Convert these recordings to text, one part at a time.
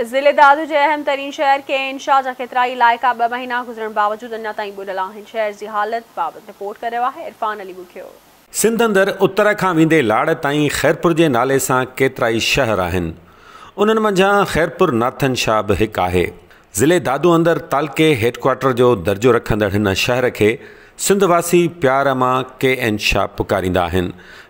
सिंध अंदर उत्तर का वेंदे लाड़ तई ख़ैरपुर के नाले से केतरा ही शहर आहिनि उन्हनि मंझां ख़ैरपुर नाथन शाह भी एक है ज़िले दादू अंदर तालके हेडक्वाटर जो दर्जो रखंदड़ शहर के सिंधवासी प्यार मां के एन शाह पुकारींदा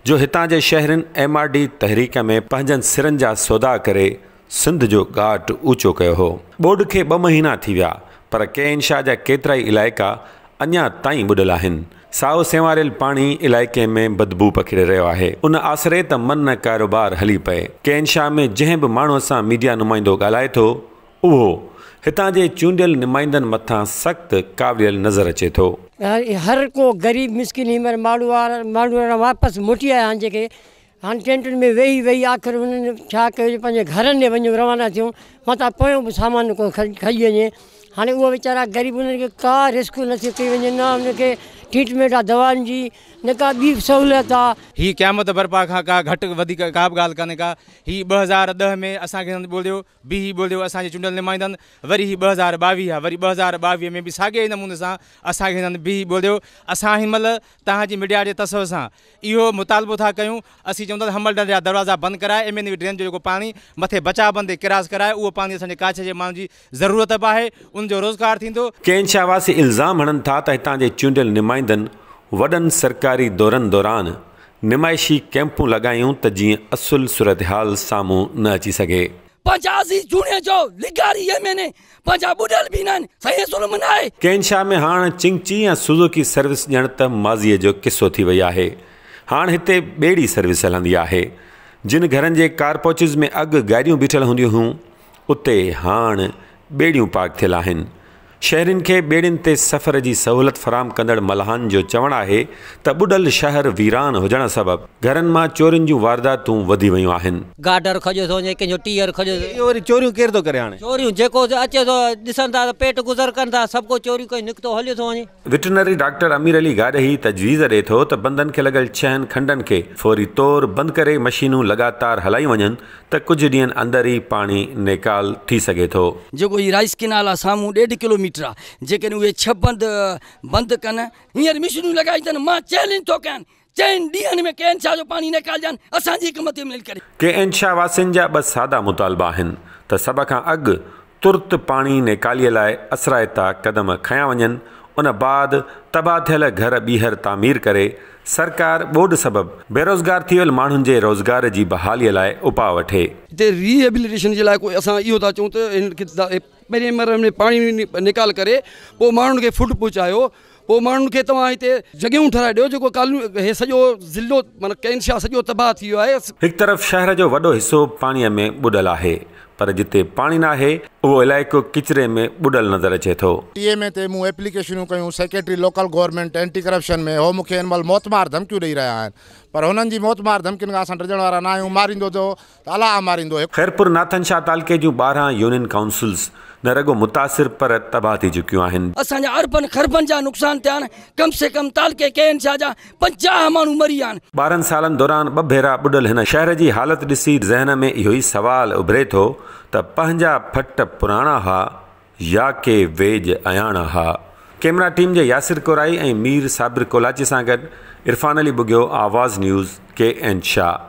जो हितां जे शहरनि एम आर डी तहरीक में पंहिंजनि जा सौदा करे सिंध जो घाट ऊचो कयो हो ॿोॾ खे ॿ महीना थी विया पर शाह जा केतिरा ई इलाइक़ा अञा ताईं ॿुॾल आहिनि साओ सेवारियल पाणी इलाइके में बदबू पखिड़े रहियो आहे उन आसिरे त मन न कारोबार हली पए शाह में जंहिं बि माण्हूअ सां मीडिया नुमाइंदो ॻाल्हाए थो उहो हितां जे चूंडियल नुमाइंदनि मथां सख़्तु नज़र अचे थो हर को ग़रीब माण्हू माण्हू वापसि मोटी आया आहिनि जेके हाणे टेंटुनि में वेही वेही आख़िर हुननि छा कयूं पंहिंजे घरनि में वञूं रवाना थियूं मतां पोयां बि सामान को खाई वञे हाणे उहे वेचारा ग़रीब उन्हनि खे का रिस्क नथी कई वञे न ಟ್ರೀಟ್ಮೆಂಟ್ ಆ ದವಾಂಜಿ ನಕ ಬಿ सहूलियत आहे ही क़यामत बर्पा खां का घटि वधीक का बि ॻाल्हि का ही ॿ हज़ार ॾह में असांखे ॿोलियो बि ही ॿोलियो असांजे चूंडियल नुमाइंदनि वरी ही ॿ हज़ार ॿावीह आहे वरी ॿ में बि साॻे नमूने सां असांखे हिननि बि ॿोलियो असां हिन महिल तव्हांजी मीडिया जे तसव सां इहो मुतालबो था कयूं असीं चऊं हमल डंड जा दरवाज़ा बंद कराए एम एन ड्रेन जो जेको पाणी मथे बचा बंदे किरास कराए उहो पाणी असांजे काछ जे माण्हुनि जी ज़रूरत बि आहे उनजो रोज़गार थींदो कंहिं शाह इल्ज़ाम हणनि था त हितां जे चूंडियल नुमाइंदनि आईंदनि वॾनि सरकारी दौरनि दौरान निमाइशी कैंपूं लॻायूं त जीअं असुल सूरतहाल साम्हूं न अची सघे कैंशा में हाणे चिंगची ऐं सुज़ुकी सर्विस ॼण त माज़ीअ जो किसो थी वई आहे हाणे हिते ॿेड़ी सर्विस हलंदी आहे जिन घरनि जे कारपोचिस में अॻु गाॾियूं बीठल हूंदियूं हुयूं उते हाणे ॿेड़ियूं पार्क थियल आहिनि शहरिन के ॿेड़ियुनि ते सफ़र की सहूलत फराम कदड़ मल्हान जो चवण है त शहर वीरान हुजण सबब घर मां चोरियुनि जूं वारदातूं वधी वयूं आहिनि गाडर खॼो थो वञे कंहिंजो टीयर खॼो इहो वरी चोरियूं केरु थो अचे थो ॾिसनि पेट गुज़र कनि था को चोरियूं कयूं निकितो हलियो थो वञे वेटनरी डॉक्टर अमीर अली गाॾही तजवीज़ रे तो बंदन बंदनि खे लॻल छहनि खंडनि फौरी तौर बंद करे मशीनूं लगातार हलायूं वञनि त कुझु ॾींहंनि अंदरि ई पाणी नेकाल थी सघे थो जेको हीउ राइस किनाल आहे साम्हूं किलोमीटर मीटर जेकन उहे छबंद बंदि कनि हींअर मिशनूं लॻाई अथनि मां चैलेंज थो तो कयां चइनि ॾींहंनि में के शाह जो पाणी निकालजनि असांजी हिकमत मिली करे के एन शाह वासियुनि जा ॿ सादा मुतालबा आहिनि त सभ खां अॻु तुर्त पाणी नेकालीअ लाइ असराइता क़दम खयां वञनि उन बाद तबाह थियल घर ॿीहर तामीर करे सरकार ॿोॾ सबब बेरोज़गार थी वियल माण्हुनि जे रोज़गार जी बहालीअ लाइ उपाउ वठे हिते रीहेबिलिटेशन जे लाइ कोई असां इहो था चऊं त મેરે મરમ ને પાણી નિકાલ કરે પો માણન કે ફૂટ પહોંચાયો પો માણન કે તવા હીતે જગયો ઠરાયો જો કાલ હે સજો ઝલ્લો મતલબ કેન શા સજો તબાહ થિયો હે એક તરફ શહેર જો વડો હિસ્સો પાણી મે બડલા હે પર જતે પાણી ના હે વો ઇલાકો કચરે મે બડલ નજર છે થો ટીએમ એતે મુ એપ્લિકેશન કયુ secretary local government anti corruption મે હો મુકે અમલ મોત માર ધમક્યુ લઈ રહ્યા હે पर हुननि जी मोत मार धमकियुनि खां असां डिॼण वारा न ख़ैरपुर नाथन शाह तालके जूं ॿारहं यूनियन काउंसिल्स न रगो मुतासिर पर तबाह थी चुकियूं आहिनि असांजा नुक़सान थिया कम से कम तालके केन शाह जा मरी विया आहिनि दौरान ॿ भेरा ॿुॾल शहर जी हालति ॾिसी ज़हन में इहो ई सुवाल उभिरे थो त फट पुराणा हुआ या के वेज अयाणा हुआ कैमरा टीम जे यासिर कोराई, ऐं मीर कोलाची सां गॾु इरफ़ान अली भुॻियो आवाज़ न्यूज़ के एन शाह